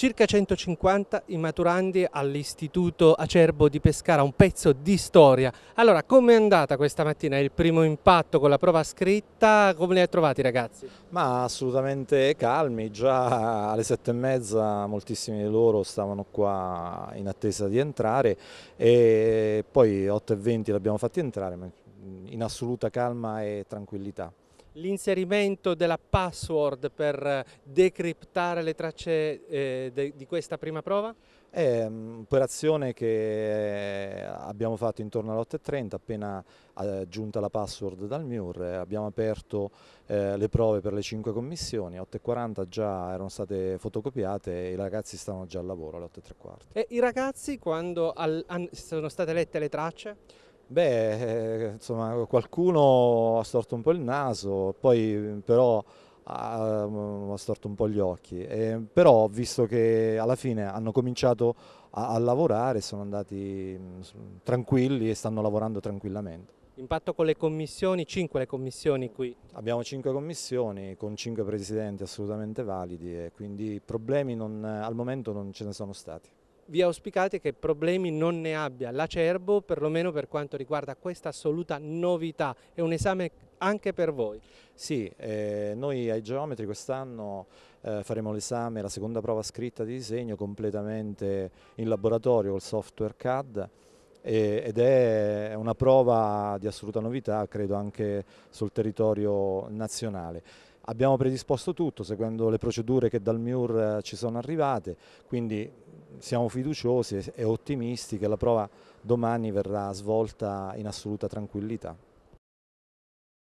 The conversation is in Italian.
circa 150 i maturandi all'Istituto Acerbo di Pescara, un pezzo di storia. Allora, com'è andata questa mattina il primo impatto con la prova scritta? Come li hai trovati ragazzi? Ma assolutamente calmi, già alle sette e mezza moltissimi di loro stavano qua in attesa di entrare e poi 8 e 20 l'abbiamo fatti entrare ma in assoluta calma e tranquillità l'inserimento della password per eh, decriptare le tracce eh, de, di questa prima prova? È mm, un'operazione che eh, abbiamo fatto intorno alle 8.30, appena giunta la password dal MIUR, eh, abbiamo aperto eh, le prove per le 5 commissioni, alle 8.40 già erano state fotocopiate e i ragazzi stavano già al lavoro alle 8.15. E i ragazzi quando al, an, sono state lette le tracce? Beh, eh, insomma, qualcuno ha storto un po' il naso, poi però ha, ha storto un po' gli occhi. E, però ho visto che alla fine hanno cominciato a, a lavorare, sono andati mm, tranquilli e stanno lavorando tranquillamente. Impatto con le commissioni, cinque le commissioni qui? Abbiamo cinque commissioni con cinque presidenti assolutamente validi e quindi problemi non, al momento non ce ne sono stati vi auspicate che problemi non ne abbia l'acerbo, perlomeno per quanto riguarda questa assoluta novità. È un esame anche per voi. Sì, eh, noi ai geometri quest'anno eh, faremo l'esame, la seconda prova scritta di disegno completamente in laboratorio col software CAD e, ed è una prova di assoluta novità, credo anche sul territorio nazionale. Abbiamo predisposto tutto seguendo le procedure che dal MIUR eh, ci sono arrivate, quindi siamo fiduciosi e ottimisti che la prova domani verrà svolta in assoluta tranquillità.